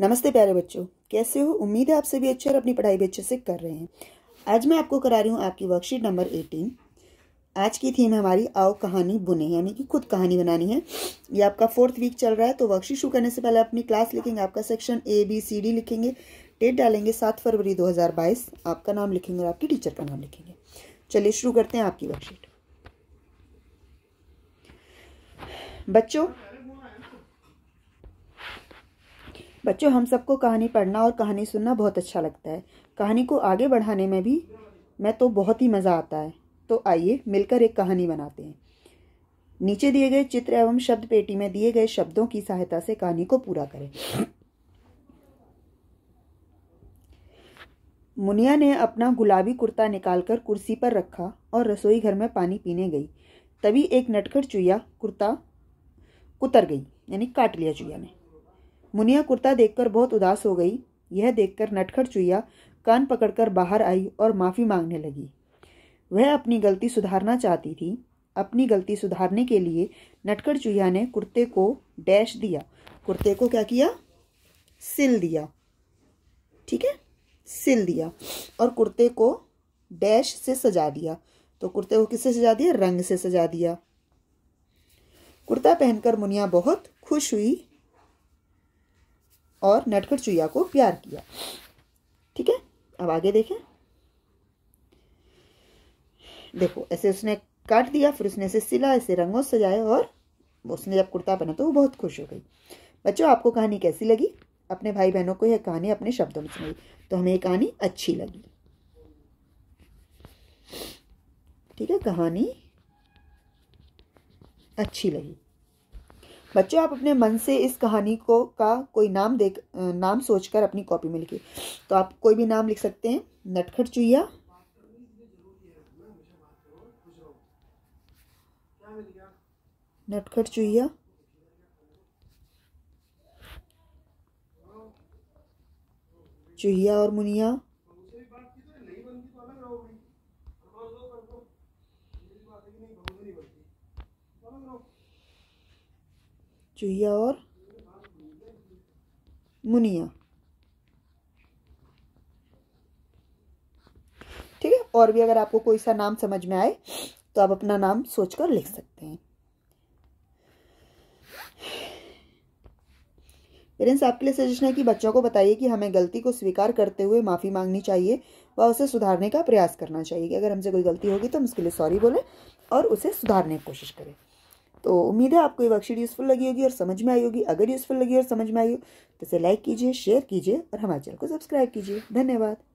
नमस्ते प्यारे बच्चों कैसे हो उम्मीद है आप सभी अच्छे और अपनी पढ़ाई भी अच्छे से कर रहे हैं आज मैं आपको करा रही हूँ आपकी वर्कशीट नंबर एटीन आज की थीम हमारी आओ कहानी बुने यानी कि खुद कहानी बनानी है ये आपका फोर्थ वीक चल रहा है तो वर्कशीट शुरू करने से पहले अपनी क्लास लिखेंगे आपका section A B C D लिखेंगे डेट डालेंगे सात फरवरी दो हज़ार बाईस आपका नाम लिखेंगे और आपकी टीचर का नाम लिखेंगे चलिए शुरू करते हैं आपकी वर्कशीट बच्चों बच्चों हम सबको कहानी पढ़ना और कहानी सुनना बहुत अच्छा लगता है कहानी को आगे बढ़ाने में भी मैं तो बहुत ही मज़ा आता है तो आइए मिलकर एक कहानी बनाते हैं नीचे दिए गए चित्र एवं शब्द पेटी में दिए गए शब्दों की सहायता से कहानी को पूरा करें मुनिया ने अपना गुलाबी कुर्ता निकालकर कुर्सी पर रखा और रसोई घर में पानी पीने गई तभी एक नटखट चूया कुर्ता कुतर गई यानी काट लिया चूया ने मुनिया कुर्ता देखकर बहुत उदास हो गई यह देखकर नटखट चुईया कान पकड़कर बाहर आई और माफ़ी मांगने लगी वह अपनी गलती सुधारना चाहती थी अपनी गलती सुधारने के लिए नटखट चूहा ने कुर्ते को डैश दिया कुर्ते को क्या किया सिल दिया ठीक है सिल दिया और कुर्ते को डैश से सजा दिया तो कुर्ते को किससे सजा दिया रंग से सजा दिया कुर्ता पहनकर मुनिया बहुत खुश हुई और नटखट चुया को प्यार किया ठीक है अब आगे देखें देखो ऐसे उसने काट दिया फिर उसने ऐसे सिला ऐसे रंगों सजाया और उसने जब कुर्ता पहना तो वो बहुत खुश हो गई बच्चों आपको कहानी कैसी लगी अपने भाई बहनों को यह कहानी अपने शब्दों में सुनाई तो हमें ये कहानी अच्छी लगी ठीक है कहानी अच्छी लगी बच्चों आप अपने मन से इस कहानी को का कोई नाम देख नाम सोचकर अपनी कॉपी में लिखिए तो आप कोई भी नाम लिख सकते हैं नटखट चूहिया नटखट चूहिया चूहिया और मुनिया चूहिया और मुनिया ठीक है और भी अगर आपको कोई सा नाम समझ में आए तो आप अपना नाम सोचकर लिख सकते हैं पेरेंट्स आपके लिए सजेशन है कि बच्चों को बताइए कि हमें गलती को स्वीकार करते हुए माफ़ी मांगनी चाहिए व उसे सुधारने का प्रयास करना चाहिए कि अगर हमसे कोई गलती होगी तो हम उसके लिए सॉरी बोलें और उसे सुधारने की कोशिश करें तो उम्मीद है आपको ये वर्कशीट यूज़फुल लगी होगी और समझ में आई होगी अगर यूज़फुल लगी और समझ में आई हो तो इसे लाइक कीजिए शेयर कीजिए और हमारे चैनल को सब्सक्राइब कीजिए धन्यवाद